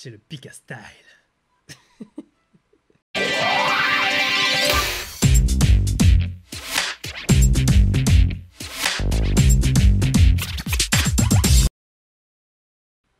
C'est le Pika Style.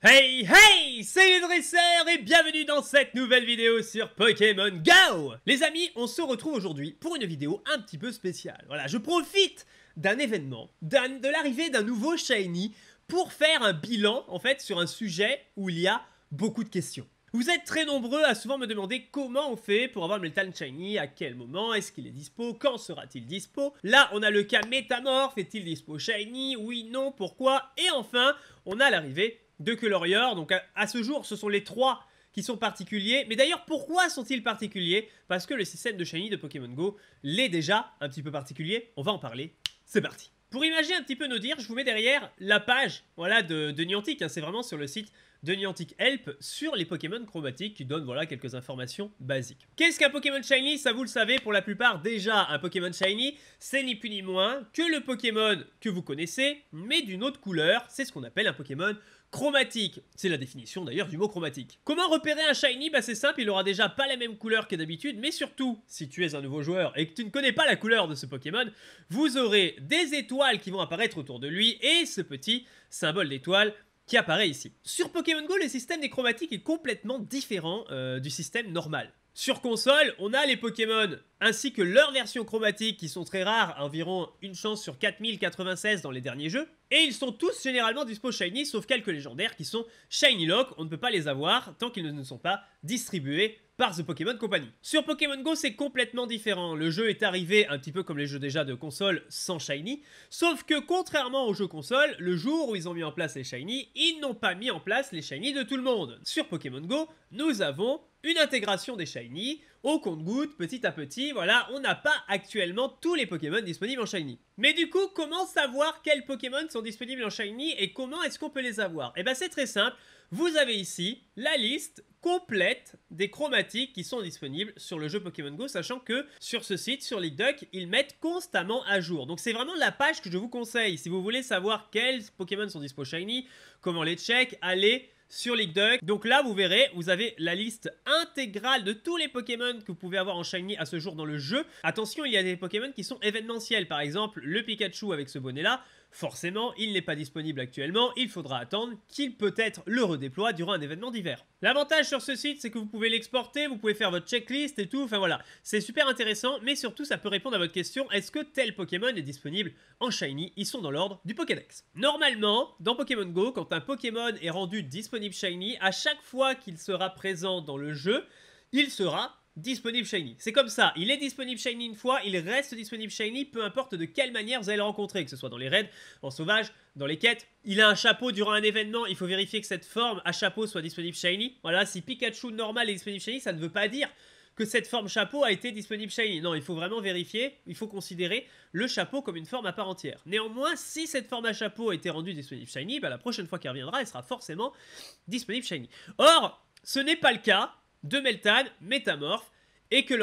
Hey hey C'est les dresseurs et bienvenue dans cette nouvelle vidéo sur Pokémon GO Les amis, on se retrouve aujourd'hui pour une vidéo un petit peu spéciale. Voilà, je profite d'un événement, de l'arrivée d'un nouveau Shiny pour faire un bilan en fait sur un sujet où il y a beaucoup de questions. Vous êtes très nombreux à souvent me demander comment on fait pour avoir le Shiny, à quel moment, est-ce qu'il est dispo, quand sera-t-il dispo. Là, on a le cas Métamorphe, est-il dispo Shiny, oui, non, pourquoi. Et enfin, on a l'arrivée de Colorior. Donc à, ce jour, ce sont les trois qui sont particuliers. Mais d'ailleurs, pourquoi sont-ils particuliers Parce que le système de Shiny de Pokémon Go l'est déjà un petit peu particulier. On va en parler. C'est parti pour imaginer un petit peu nos dires, je vous mets derrière la page voilà, de, Niantic. Hein. c'est vraiment sur le site de Niantic Help sur les Pokémon chromatiques qui donnent voilà, quelques informations basiques. Qu'est-ce qu'un Pokémon Shiny Ça vous le savez pour la plupart déjà, un Pokémon Shiny, c'est ni plus ni moins que le Pokémon que vous connaissez, mais d'une autre couleur. C'est ce qu'on appelle un Pokémon Chromatique, c'est la définition d'ailleurs du mot chromatique. Comment repérer un shiny Bah c'est simple, il aura déjà pas la même couleur que d'habitude, mais surtout, si tu es un nouveau joueur et que tu ne connais pas la couleur de ce Pokémon, vous aurez des étoiles qui vont apparaître autour de lui et ce petit symbole d'étoile qui apparaît ici. Sur Pokémon Go, le système des chromatiques est complètement différent euh, du système normal. Sur console, on a les Pokémon, ainsi que leurs versions chromatiques qui sont très rares, environ une chance sur 4096 dans les derniers jeux, et ils sont tous généralement dispo shiny, sauf quelques légendaires qui sont shiny lock, on ne peut pas les avoir tant qu'ils ne sont pas distribués par The Pokémon Company. Sur Pokémon Go, c'est complètement différent. Le jeu est arrivé un petit peu comme les jeux déjà de console sans shiny, sauf que contrairement aux jeux console, le jour où ils ont mis en place les shiny, ils n'ont pas mis en place les shiny de tout le monde. Sur Pokémon Go, nous avons une intégration des Shiny au compte-goutte, petit à petit. Voilà, on n'a pas actuellement tous les Pokémon disponibles en Shiny. Mais du coup, comment savoir quels Pokémon sont disponibles en Shiny et comment est-ce qu'on peut les avoir Eh bien, c'est très simple. Vous avez ici la liste complète des chromatiques qui sont disponibles sur le jeu Pokémon Go, sachant que sur ce site, sur League Duck, ils mettent constamment à jour. Donc c'est vraiment la page que je vous conseille. Si vous voulez savoir quels Pokémon sont dispo Shiny, comment les check, allez sur League Duck. Donc là, vous verrez, vous avez la liste intégrale de tous les Pokémon que vous pouvez avoir en Shiny à ce jour dans le jeu. Attention, il y a des Pokémon qui sont événementiels. Par exemple, le Pikachu avec ce bonnet-là Forcément, il n'est pas disponible actuellement, il faudra attendre qu'il peut-être le redéploie durant un événement d'hiver. L'avantage sur ce site, c'est que vous pouvez l'exporter, vous pouvez faire votre checklist et tout, enfin voilà. C'est super intéressant, mais surtout ça peut répondre à votre question, est-ce que tel Pokémon est disponible en Shiny Ils sont dans l'ordre du Pokédex. Normalement, dans Pokémon Go, quand un Pokémon est rendu disponible Shiny, à chaque fois qu'il sera présent dans le jeu, il sera disponible shiny. C'est comme ça, il est disponible shiny une fois, il reste disponible shiny, peu importe de quelle manière vous allez le rencontrer, que ce soit dans les raids, en sauvage, dans les quêtes. Il a un chapeau durant un événement, il faut vérifier que cette forme à chapeau soit disponible shiny. Voilà, si Pikachu normal est disponible shiny, ça ne veut pas dire que cette forme chapeau a été disponible shiny. Non, il faut vraiment vérifier, il faut considérer le chapeau comme une forme à part entière. Néanmoins, si cette forme à chapeau a été rendue disponible shiny, bah la prochaine fois qu'elle reviendra, elle sera forcément disponible shiny. Or, ce n'est pas le cas de Meltan, Metamorph et que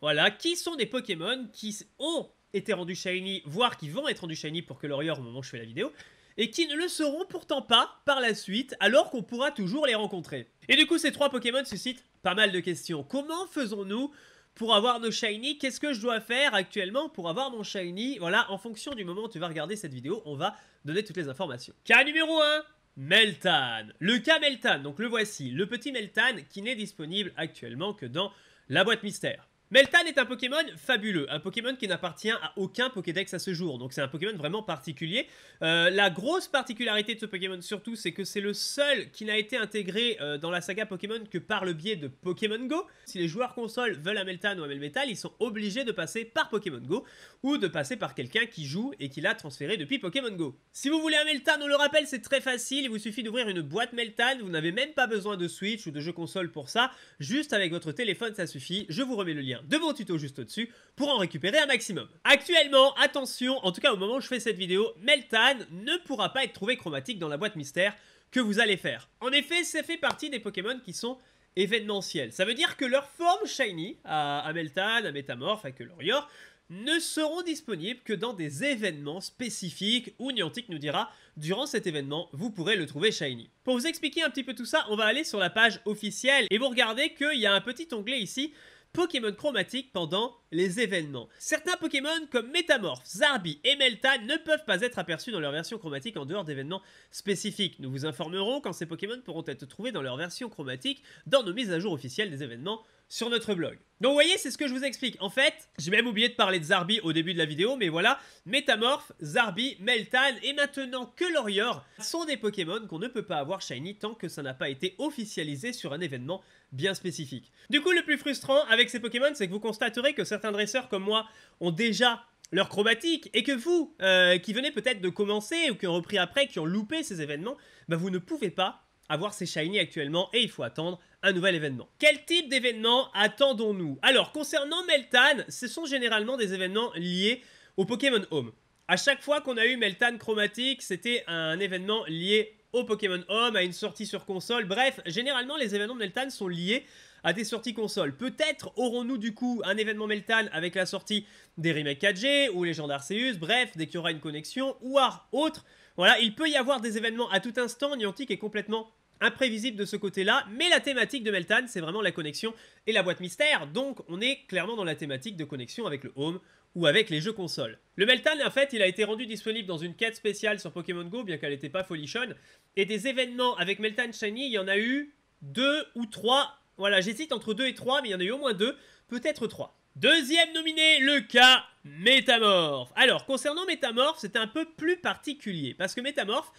voilà, qui sont des Pokémon qui ont été rendus shiny, voire qui vont être rendus shiny pour que au moment où je fais la vidéo, et qui ne le seront pourtant pas par la suite, alors qu'on pourra toujours les rencontrer. Et du coup, ces trois Pokémon suscitent pas mal de questions. Comment faisons-nous pour avoir nos shiny Qu'est-ce que je dois faire actuellement pour avoir mon shiny Voilà, en fonction du moment où tu vas regarder cette vidéo, on va donner toutes les informations. Cas numéro 1 Meltan. Le cas Meltan, donc le voici, le petit Meltan qui n'est disponible actuellement que dans la boîte mystère. Meltan est un Pokémon fabuleux, un Pokémon qui n'appartient à aucun Pokédex à ce jour, donc c'est un Pokémon vraiment particulier. Euh, la grosse particularité de ce Pokémon surtout, c'est que c'est le seul qui n'a été intégré euh, dans la saga Pokémon que par le biais de Pokémon Go. Si les joueurs consoles veulent un Meltan ou un Melmetal, ils sont obligés de passer par Pokémon Go ou de passer par quelqu'un qui joue et qui l'a transféré depuis Pokémon Go. Si vous voulez un Meltan, on le rappelle, c'est très facile, il vous suffit d'ouvrir une boîte Meltan, vous n'avez même pas besoin de Switch ou de jeu console pour ça, juste avec votre téléphone ça suffit, je vous remets le lien de mon tuto juste au-dessus pour en récupérer un maximum. Actuellement, attention, en tout cas au moment où je fais cette vidéo, Meltan ne pourra pas être trouvé chromatique dans la boîte mystère que vous allez faire. En effet, ça fait partie des Pokémon qui sont événementiels. Ça veut dire que leur forme shiny, à, Meltan, à Métamorph, à Yor, ne seront disponibles que dans des événements spécifiques où Niantic nous dira durant cet événement, vous pourrez le trouver shiny. Pour vous expliquer un petit peu tout ça, on va aller sur la page officielle et vous regardez qu'il y a un petit onglet ici Pokémon chromatique pendant les événements. Certains Pokémon comme Métamorph, Zarbi et Meltan ne peuvent pas être aperçus dans leur version chromatique en dehors d'événements spécifiques. Nous vous informerons quand ces Pokémon pourront être trouvés dans leur version chromatique dans nos mises à jour officielles des événements sur notre blog. Donc vous voyez, c'est ce que je vous explique. En fait, j'ai même oublié de parler de Zarbi au début de la vidéo, mais voilà, Metamorph, Zarbi, Meltan et maintenant que Lorior sont des Pokémon qu'on ne peut pas avoir Shiny tant que ça n'a pas été officialisé sur un événement bien spécifique. Du coup, le plus frustrant avec ces Pokémon, c'est que vous constaterez que certains dresseurs comme moi ont déjà leur chromatique, et que vous, euh, qui venez peut-être de commencer ou qui ont repris après, qui ont loupé ces événements, bah, vous ne pouvez pas avoir ces shiny actuellement et il faut attendre un nouvel événement. Quel type d'événement attendons-nous Alors, concernant Meltan, ce sont généralement des événements liés au Pokémon Home. À chaque fois qu'on a eu Meltan Chromatique, c'était un événement lié au Pokémon Home, à une sortie sur console. Bref, généralement, les événements de Meltan sont liés à des sorties console. Peut-être aurons-nous du coup un événement Meltan avec la sortie des remakes 4G ou Légende Arceus, bref, dès qu'il y aura une connexion ou autre. Voilà, il peut y avoir des événements à tout instant. Niantic est complètement imprévisible de ce côté-là, mais la thématique de Meltan, c'est vraiment la connexion et la boîte mystère, donc on est clairement dans la thématique de connexion avec le home ou avec les jeux consoles. Le Meltan, en fait, il a été rendu disponible dans une quête spéciale sur Pokémon Go, bien qu'elle n'était pas folichonne, et des événements avec Meltan Shiny, il y en a eu deux ou trois, voilà, j'hésite entre deux et trois, mais il y en a eu au moins deux, peut-être trois. Deuxième nominé, le cas Métamorph. Alors, concernant Métamorph, c'est un peu plus particulier, parce que Métamorph,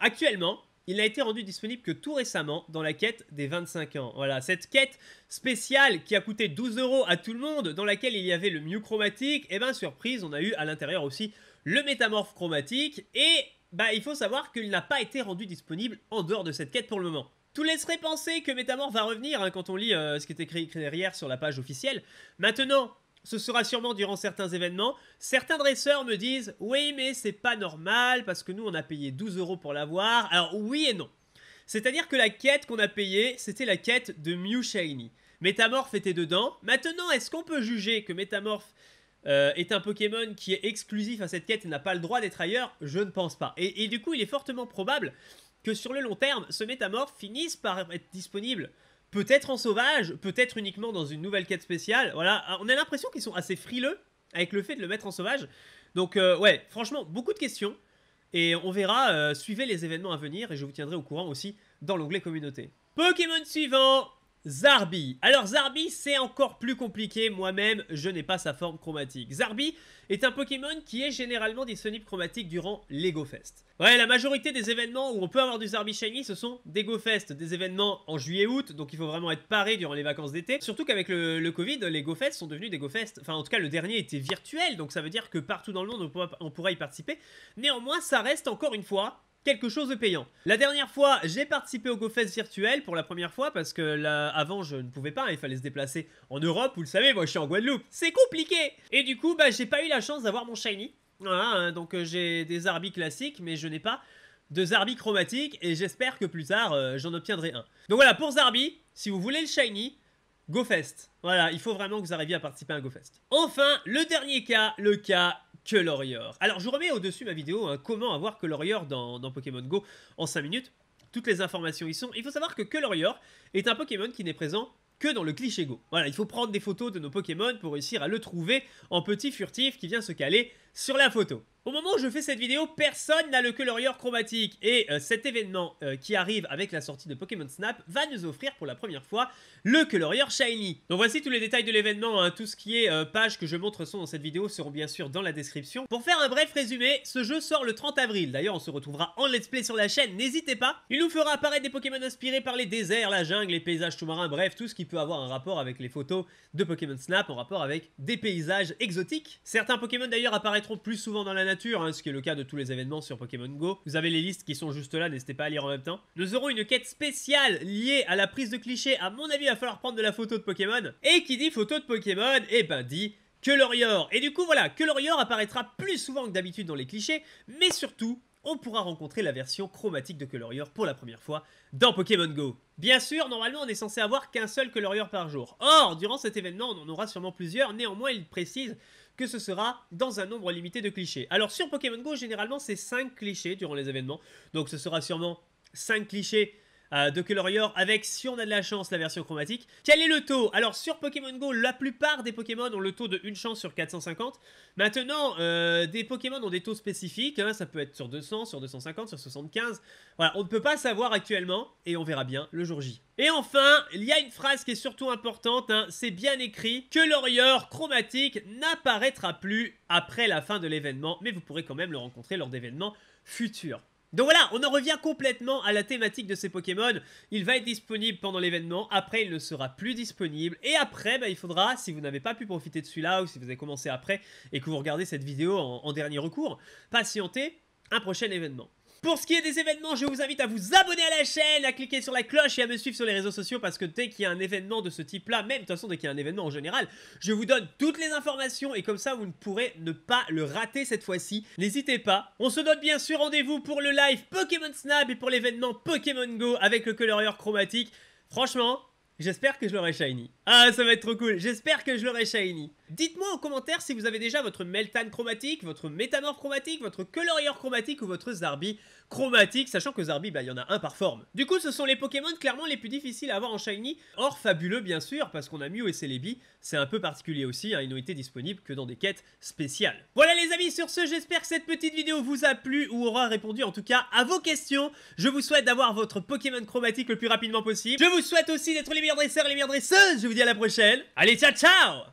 actuellement, il n'a été rendu disponible que tout récemment dans la quête des 25 ans. Voilà, cette quête spéciale qui a coûté 12 euros à tout le monde, dans laquelle il y avait le mieux chromatique, et eh ben surprise, on a eu à l'intérieur aussi le métamorphe chromatique, et bah il faut savoir qu'il n'a pas été rendu disponible en dehors de cette quête pour le moment. Tout laisserait penser que Métamorph va revenir hein, quand on lit euh, ce qui est écrit derrière sur la page officielle. Maintenant, ce sera sûrement durant certains événements. Certains dresseurs me disent Oui, mais c'est pas normal parce que nous on a payé 12 euros pour l'avoir. Alors, oui et non. C'est-à-dire que la quête qu'on a payée, c'était la quête de Mew Shiny. Metamorph était dedans. Maintenant, est-ce qu'on peut juger que Metamorph euh, est un Pokémon qui est exclusif à cette quête et n'a pas le droit d'être ailleurs Je ne pense pas. Et, et, du coup, il est fortement probable que sur le long terme, ce Metamorph finisse par être disponible peut-être en sauvage, peut-être uniquement dans une nouvelle quête spéciale. Voilà, ah, on a l'impression qu'ils sont assez frileux avec le fait de le mettre en sauvage. Donc euh, ouais, franchement, beaucoup de questions. Et on verra, euh, suivez les événements à venir et je vous tiendrai au courant aussi dans l'onglet communauté. Pokémon suivant Zarbi. Alors Zarbi, c'est encore plus compliqué, moi-même, je n'ai pas sa forme chromatique. Zarbi est un Pokémon qui est généralement disponible chromatique durant l'Ego Fest. Ouais, la majorité des événements où on peut avoir du Zarbi Shiny, ce sont des Go Fest, des événements en juillet-août, donc il faut vraiment être paré durant les vacances d'été. Surtout qu'avec le, le, Covid, les Go Fest sont devenus des Go Fest, enfin en tout cas le dernier était virtuel, donc ça veut dire que partout dans le monde on pourrait y participer. Néanmoins, ça reste encore une fois quelque chose de payant. La dernière fois, j'ai participé au GoFest virtuel pour la première fois parce que là, avant, je ne pouvais pas, il fallait se déplacer en Europe, vous le savez, moi je suis en Guadeloupe, c'est compliqué Et du coup, bah, j'ai pas eu la chance d'avoir mon Shiny. Hein, donc euh, j'ai des Arby classiques, mais je n'ai pas de Zarbi chromatiques et j'espère que plus tard, euh, j'en obtiendrai un. Donc voilà, pour Zarbi, si vous voulez le Shiny, GoFest. Voilà, il faut vraiment que vous arriviez à participer à un GoFest. Enfin, le dernier cas, le cas que Alors, je vous remets au-dessus ma vidéo, hein, comment avoir que dans, dans Pokémon Go en 5 minutes. Toutes les informations y sont. Il faut savoir que Colorior est un Pokémon qui n'est présent que dans le cliché Go. Voilà, il faut prendre des photos de nos Pokémon pour réussir à le trouver en petit furtif qui vient se caler sur la photo. Au moment où je fais cette vidéo, personne n'a le colorieur chromatique et euh, cet événement euh, qui arrive avec la sortie de Pokémon Snap va nous offrir pour la première fois le colorieur Shiny. Donc voici tous les détails de l'événement, hein. tout ce qui est page euh, pages que je montre sont dans cette vidéo seront bien sûr dans la description. Pour faire un bref résumé, ce jeu sort le 30 avril, d'ailleurs on se retrouvera en let's play sur la chaîne, n'hésitez pas. Il nous fera apparaître des Pokémon inspirés par les déserts, la jungle, les paysages sous-marins, bref tout ce qui peut avoir un rapport avec les photos de Pokémon Snap, en rapport avec des paysages exotiques. Certains Pokémon d'ailleurs apparaîtront plus souvent dans la Hein, ce qui est le cas de tous les événements sur Pokémon Go. Vous avez les listes qui sont juste là, n'hésitez pas à lire en même temps. Nous aurons une quête spéciale liée à la prise de clichés. À mon avis, il va falloir prendre de la photo de Pokémon. Et qui dit photo de Pokémon, eh ben dit que Et du coup, voilà, que apparaîtra plus souvent que d'habitude dans les clichés, mais surtout, on pourra rencontrer la version chromatique de Colorior pour la première fois dans Pokémon Go. Bien sûr, normalement, on est censé avoir qu'un seul Colorior par jour. Or, durant cet événement, on en aura sûrement plusieurs. Néanmoins, il précise que ce sera dans un nombre limité de clichés. Alors sur Pokémon Go, généralement, c'est 5 clichés durant les événements. Donc ce sera sûrement 5 clichés euh, de Colorior avec, si on a de la chance, la version chromatique. Quel est le taux Alors sur Pokémon Go, la plupart des Pokémon ont le taux de 1 chance sur 450. Maintenant, euh, des Pokémon ont des taux spécifiques, hein, ça peut être sur 200, sur 250, sur 75. Voilà, on ne peut pas savoir actuellement et on verra bien le jour J. Et enfin, il y a une phrase qui est surtout importante, hein, c'est bien écrit que chromatique n'apparaîtra plus après la fin de l'événement, mais vous pourrez quand même le rencontrer lors d'événements futurs. Donc voilà, on en revient complètement à la thématique de ces Pokémon. Il va être disponible pendant l'événement, après il ne sera plus disponible, et après bah, il faudra, si vous n'avez pas pu profiter de celui-là, ou si vous avez commencé après, et que vous regardez cette vidéo en dernier recours, patienter un prochain événement. Pour ce qui est des événements, je vous invite à vous abonner à la chaîne, à cliquer sur la cloche et à me suivre sur les réseaux sociaux parce que dès qu'il y a un événement de ce type-là, même de toute façon dès qu'il y a un événement en général, je vous donne toutes les informations et comme ça vous ne pourrez ne pas le rater cette fois-ci. N'hésitez pas. On se donne bien sûr rendez-vous pour le live Pokémon Snap et pour l'événement Pokémon Go avec le colorieur chromatique. Franchement, j'espère que je l'aurai shiny. Ah, ça va être trop cool. J'espère que je l'aurai shiny. Dites-moi en commentaire si vous avez déjà votre Meltan chromatique, votre Métamorph chromatique, votre Colorior chromatique ou votre Zarbi chromatique, sachant que Zarbi, bah, il y en a un par forme. Du coup, ce sont les Pokémon clairement les plus difficiles à avoir en shiny. Or, fabuleux, bien sûr, parce qu'on a Mew et Celebi. C'est un peu particulier aussi, hein, ils n'ont été disponibles que dans des quêtes spéciales. Voilà les amis, sur ce, j'espère que cette petite vidéo vous a plu ou aura répondu en tout cas à vos questions. Je vous souhaite d'avoir votre Pokémon chromatique le plus rapidement possible. Je vous souhaite aussi d'être les meilleurs dresseurs et les meilleures dresseuses. Je vous à la prochaine. Allez, ciao, ciao